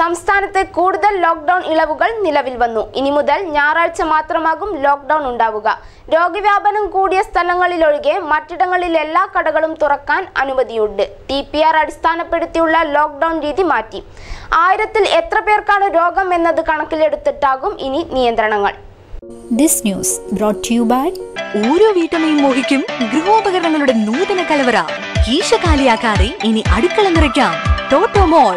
സംസ്ഥാനത്ത് കൂടുതൽ ലോക്ക്ഡൌൺ ഇളവുകൾ നിലവിൽ വന്നു ഇനി മുതൽ ഞായറാഴ്ച മാത്രമാകും ലോക്ക്ഡൌൺ ഉണ്ടാവുക രോഗവ്യാപനം കൂടിയ സ്ഥലങ്ങളിലൊഴികെ മറ്റിടങ്ങളിൽ എല്ലാ കടകളും തുറക്കാൻ അനുമതിയുണ്ട് ടി പി ആർ അടിസ്ഥാനപ്പെടുത്തിയുള്ള ലോക്ക്ഡൌൺ രീതി മാറ്റി ആയിരത്തിൽ എത്ര പേർക്കാണ് രോഗം എന്നത് കണക്കിലെടുത്തിട്ടാകും ഇനി നിയന്ത്രണങ്ങൾ ദിസ് ന്യൂസ് ഓരോ മോഹിക്കും ഗൃഹോപകരണങ്ങളുടെ നൂതന കലവറ കീശ കാലിയാക്കാതെ ഇനി അടുക്കള നിറയ്ക്കാം ടോട്ടോ മോൾ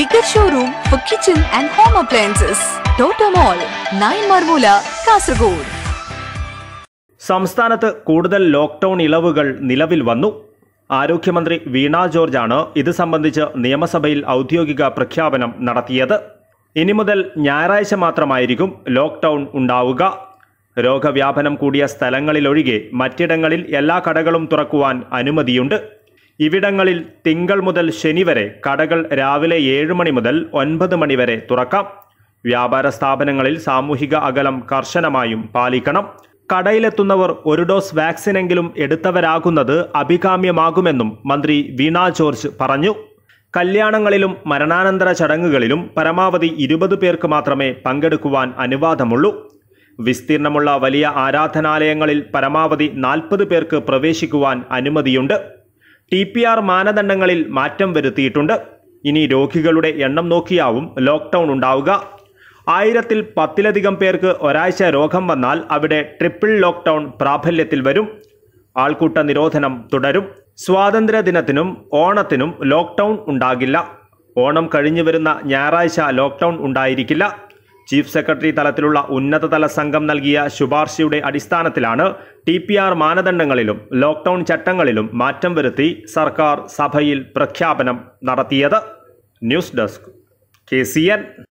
bigger showroom for kitchen and home appliances. Total Mall, 9 Marmula, Kasaragod. സംസ്ഥാനത്ത് കൂടുതൽ ലോക്ക്ഡൌൺ ഇളവുകൾ നിലവിൽ വന്നു ആരോഗ്യമന്ത്രി വീണ ആണ് ഇത് സംബന്ധിച്ച് നിയമസഭയിൽ ഔദ്യോഗിക പ്രഖ്യാപനം നടത്തിയത് ഇനി മുതൽ ഞായറാഴ്ച മാത്രമായിരിക്കും ലോക്ക്ഡൌൺ ഉണ്ടാവുക രോഗവ്യാപനം കൂടിയ സ്ഥലങ്ങളിലൊഴികെ മറ്റിടങ്ങളിൽ എല്ലാ കടകളും തുറക്കുവാൻ അനുമതിയുണ്ട് ഇവിടങ്ങളിൽ തിങ്കൾ മുതൽ ശനി വരെ കടകൾ രാവിലെ ഏഴ് മണി മുതൽ ഒൻപത് മണി വരെ തുറക്കാം വ്യാപാര സ്ഥാപനങ്ങളിൽ സാമൂഹിക അകലം കർശനമായും പാലിക്കണം കടയിലെത്തുന്നവർ ഒരു ഡോസ് വാക്സിനെങ്കിലും എടുത്തവരാകുന്നത് അഭികാമ്യമാകുമെന്നും മന്ത്രി വീണ ജോർജ് പറഞ്ഞു കല്യാണങ്ങളിലും മരണാനന്തര ചടങ്ങുകളിലും പരമാവധി ഇരുപത് പേർക്ക് മാത്രമേ പങ്കെടുക്കുവാൻ അനുവാദമുള്ളൂ വിസ്തീർണമുള്ള വലിയ ആരാധനാലയങ്ങളിൽ പരമാവധി നാൽപ്പത് പേർക്ക് പ്രവേശിക്കുവാൻ അനുമതിയുണ്ട് ടി പി ആർ മാനദണ്ഡങ്ങളിൽ മാറ്റം വരുത്തിയിട്ടുണ്ട് ഇനി രോഗികളുടെ എണ്ണം നോക്കിയാവും ലോക്ക്ഡൗൺ ഉണ്ടാവുക ആയിരത്തിൽ പത്തിലധികം പേർക്ക് ഒരാഴ്ച രോഗം വന്നാൽ അവിടെ ട്രിപ്പിൾ ലോക്ക്ഡൗൺ പ്രാബല്യത്തിൽ വരും ആൾക്കൂട്ട നിരോധനം തുടരും ദിനത്തിനും ഓണത്തിനും ലോക്ക്ഡൗൺ ഉണ്ടാകില്ല ഓണം കഴിഞ്ഞു വരുന്ന ഞായറാഴ്ച ലോക്ക്ഡൗൺ ഉണ്ടായിരിക്കില്ല ചീഫ് സെക്രട്ടറി തലത്തിലുള്ള ഉന്നതതല സംഘം നൽകിയ ശുപാർശയുടെ അടിസ്ഥാനത്തിലാണ് ടി പി ആർ മാനദണ്ഡങ്ങളിലും ലോക്ക്ഡൌൺ ചട്ടങ്ങളിലും മാറ്റം വരുത്തി സർക്കാർ സഭയിൽ പ്രഖ്യാപനം നടത്തിയത് ന്യൂസ് ഡെസ്ക് കെ